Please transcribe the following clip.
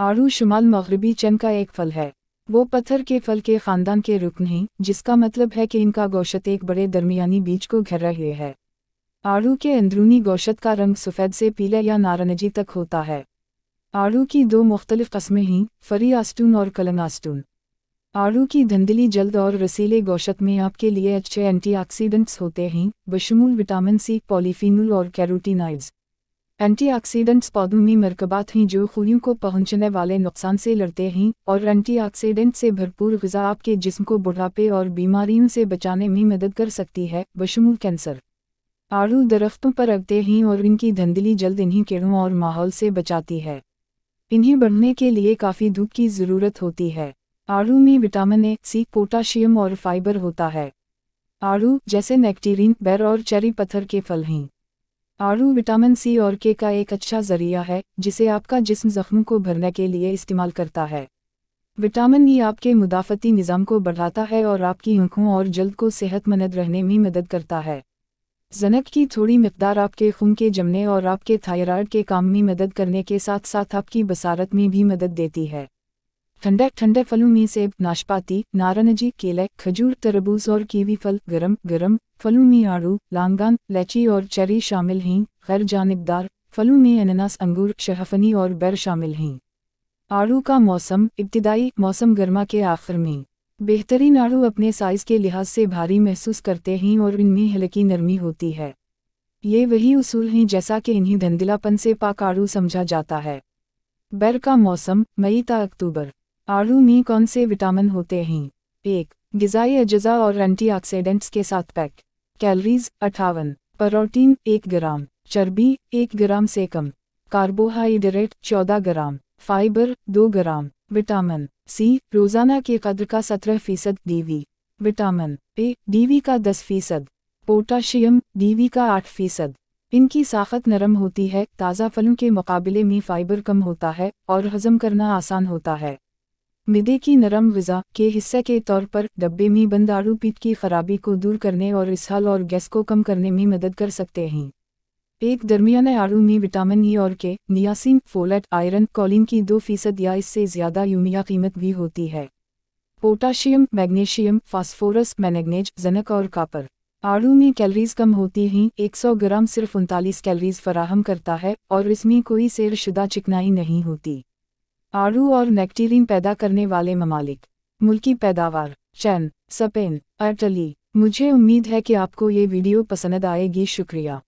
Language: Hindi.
आड़ू शुमाल मगरबी चम का एक फल है वो पत्थर के फल के खानदान के रुकन है जिसका मतलब है कि इनका गोशत एक बड़े दरमियानी बीज को घिरा हुए है आड़ू के अंदरूनी गोशत का रंग सफ़ेद से पीले या नारंगी तक होता है आड़ू की दो मुख्तलिफ कस्में हैं फरी आस्टून और कलनास्टून आड़ू की धंधली जल्द और रसीले गोशत में आपके लिए अच्छे एंटीऑक्सीडेंट्स होते हैं बशमूल विटामिन सी पॉलीफिनल और कैरोटीनाइड्स एंटीऑक्सीडेंट्स पौधों में मरकबात हैं जो खुलियों को पहुंचने वाले नुकसान से लड़ते हैं और एंटीऑक्सीडेंट से भरपूर गजा आपके जिस्म को बुढ़ापे और बीमारियों से बचाने में मदद कर सकती है बशमूल कैंसर आड़ू दरख्तों पर रखते हैं और इनकी धंधली जल्द इन्हीं कीड़ों और माहौल से बचाती है इन्हें बढ़ने के लिए काफ़ी धूप की ज़रूरत होती है आड़ू में विटामिन ए सी पोटाशियम और फाइबर होता है आड़ू जैसे नेक्टीरिन बैर और चेरी पत्थर के फल हैं आड़ू विटामिन सी और के का एक अच्छा जरिया है जिसे आपका जिस्म जख्म को भरने के लिए इस्तेमाल करता है विटामिन ई आपके मुदाफ़ती निज़ाम को बढ़ाता है और आपकी आंखों और जल्द को सेहतमंद रहने में मदद करता है जनक की थोड़ी मकदार आपके खून के जमने और आपके थायराइड के काम में मदद करने के साथ साथ आपकी बसारत में भी मदद देती है ठंडे ठंडे फलों में सेब नाशपाती नारंगी केले खजूर तरबूज और कीवी फल गरम गरम फलों में आड़ू लांगान लेची और चेरी शामिल हैं गैर जानबदार फलों में अनानास अंगूर शहफनी और बैर शामिल हैं आड़ू का मौसम इब्तदाई मौसम गर्मा के आखिर में बेहतरीन आड़ू अपने साइज़ के लिहाज से भारी महसूस करते हैं और इनमें हल्की नरमी होती है ये वही उसूल हैं जैसा कि इन्हें धंधिलापन से पाक आड़ू समझा जाता है बैर का मौसम मई ता अक्टूबर आड़ू में कौन से विटामिन होते हैं एक गजाई अज्जा और एंटीऑक्सीडेंट्स के साथ पैक कैलोरीज अठावन प्रोटीन एक ग्राम चर्बी एक ग्राम से कम कार्बोहाइड्रेट चौदह ग्राम फाइबर दो ग्राम विटामिन सी रोजाना के कद्र का सत्रह फीसद डीवी विटामिन ए डीवी का दस फीसद पोटाशियम डीवी का आठ फीसद इनकी साखत नरम होती है ताज़ा फलों के मुकाबले में फाइबर कम होता है और हजम करना आसान होता है मिदे की नरम विज़ा के हिस्से के तौर पर डब्बे में बंद आड़ू पीठ की खराबी को दूर करने और इसहाल और गैस को कम करने में मदद कर सकते हैं एक दरमियाना आड़ू में विटामिन ई e और के नियासिन फोलेट आयरन कॉलिन की दो फीसद या इससे ज़्यादा यूमिया कीमत भी होती है potassium magnesium phosphorus manganese zinc और कापर आड़ू में कैलरीज कम होती हैं 100 ग्राम सिर्फ उनतालीस कैलरीज फराहम करता है और इसमें कोई सेरशुदा चिकनाई नहीं होती आड़ू और नेक्टीरिन पैदा करने वाले ममालिक मुल्की पैदावार चैन स्पेन अटली मुझे उम्मीद है कि आपको ये वीडियो पसंद आएगी शुक्रिया